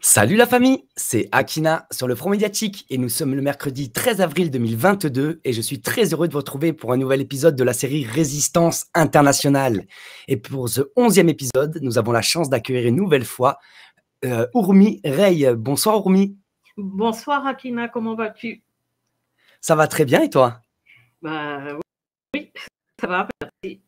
Salut la famille, c'est Akina sur le Front Médiatique et nous sommes le mercredi 13 avril 2022 et je suis très heureux de vous retrouver pour un nouvel épisode de la série Résistance internationale. Et pour ce onzième épisode, nous avons la chance d'accueillir une nouvelle fois Ourmi euh, Urmi Rey. Bonsoir Ourmi Bonsoir Akina, comment vas-tu Ça va très bien et toi bah, oui, ça va, merci.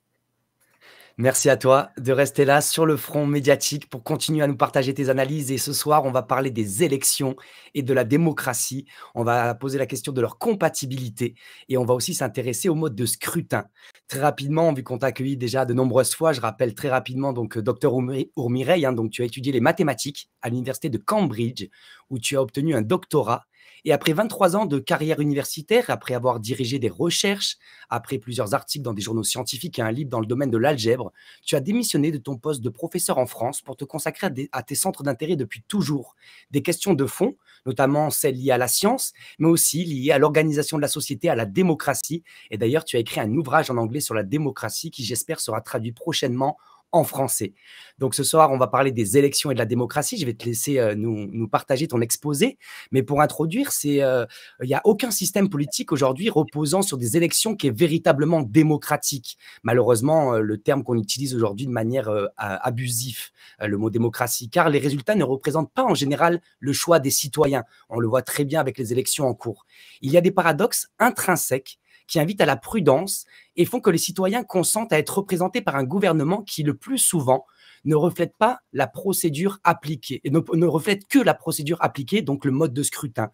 Merci à toi de rester là sur le front médiatique pour continuer à nous partager tes analyses. Et ce soir, on va parler des élections et de la démocratie. On va poser la question de leur compatibilité et on va aussi s'intéresser au mode de scrutin. Très rapidement, vu qu'on t'a accueilli déjà de nombreuses fois, je rappelle très rapidement, donc, euh, docteur Ourmireille, hein, donc, tu as étudié les mathématiques à l'université de Cambridge où tu as obtenu un doctorat et après 23 ans de carrière universitaire, après avoir dirigé des recherches, après plusieurs articles dans des journaux scientifiques et un livre dans le domaine de l'algèbre, tu as démissionné de ton poste de professeur en France pour te consacrer à, tes centres d'intérêt depuis toujours. Des questions de fond, notamment celles liées à la science, mais aussi liées à l'organisation de la société, à la démocratie. Et d'ailleurs, tu as écrit un ouvrage en anglais sur la démocratie qui, j'espère, sera traduit prochainement en français. Donc ce soir, on va parler des élections et de la démocratie. Je vais te laisser euh, nous, partager ton exposé. Mais pour introduire, c'est euh, il n'y a aucun système politique aujourd'hui reposant sur des élections qui est véritablement démocratique. Malheureusement, euh, le terme qu'on utilise aujourd'hui de manière abusif le mot démocratie, car les résultats ne représentent pas en général le choix des citoyens. On le voit très bien avec les élections en cours. Il y a des paradoxes intrinsèques qui invitent à la prudence et font que les citoyens consentent à être représentés par un gouvernement qui, le plus souvent, ne reflète pas la procédure appliquée, et ne, reflète que la procédure appliquée, donc le mode de scrutin.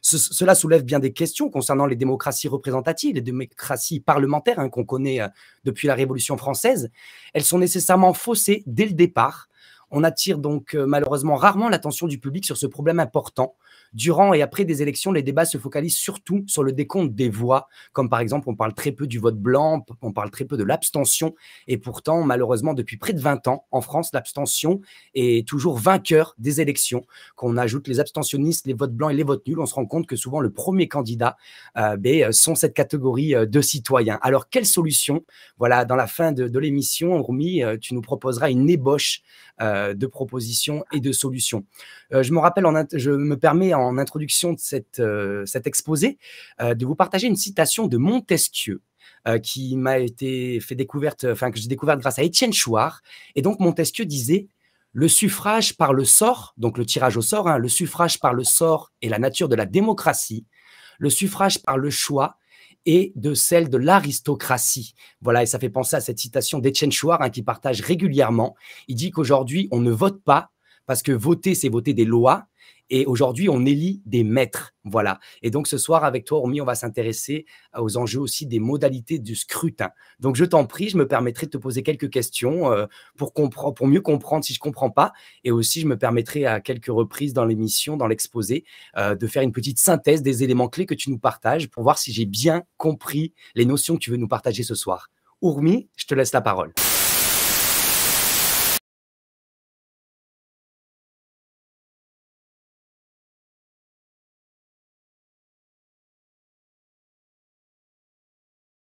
cela soulève bien des questions concernant les démocraties représentatives, les démocraties parlementaires hein, qu'on connaît euh, depuis la Révolution française. Elles sont nécessairement faussées dès le départ on attire donc euh, malheureusement rarement l'attention du public sur ce problème important. Durant et après des élections, les débats se focalisent surtout sur le décompte des voix, comme par exemple on parle très peu du vote blanc, on parle très peu de l'abstention, et pourtant malheureusement depuis près de 20 ans en France, l'abstention est toujours vainqueur des élections. Qu'on ajoute les abstentionnistes, les votes blancs et les votes nuls, on se rend compte que souvent le premier candidat euh, ben, euh, sont cette catégorie de citoyens. Alors quelle solution Voilà, dans la fin de, l'émission, Roumi, tu nous proposeras une ébauche. Euh, de propositions et de solutions. Euh, je me rappelle, je me permets en introduction de euh, cet exposé de vous partager une citation de Montesquieu. qui m'a été fait découverte, enfin que j'ai découverte grâce à Étienne Chouard. Et donc Montesquieu disait le suffrage par le sort, donc le tirage au sort, hein, le suffrage par le sort est la nature de la démocratie. Le suffrage par le choix et de celle de l'aristocratie. Voilà, et ça fait penser à cette citation d'Etienne Chouard hein, qui partage régulièrement. Il dit qu'aujourd'hui, on ne vote pas parce que voter, c'est voter des lois, et aujourd'hui, on élit des maîtres. Voilà. Et donc, ce soir, avec toi, Ourmi, on va s'intéresser euh, aux enjeux aussi des modalités du scrutin. Donc, je t'en prie, je me permettrai de te poser quelques questions euh, pour, mieux comprendre si je ne comprends pas. Et aussi, je me permettrai à quelques reprises dans l'émission, dans l'exposé, euh, de faire une petite synthèse des éléments clés que tu nous partages pour voir si j'ai bien compris les notions que tu veux nous partager ce soir. Ourmi, je te laisse la parole.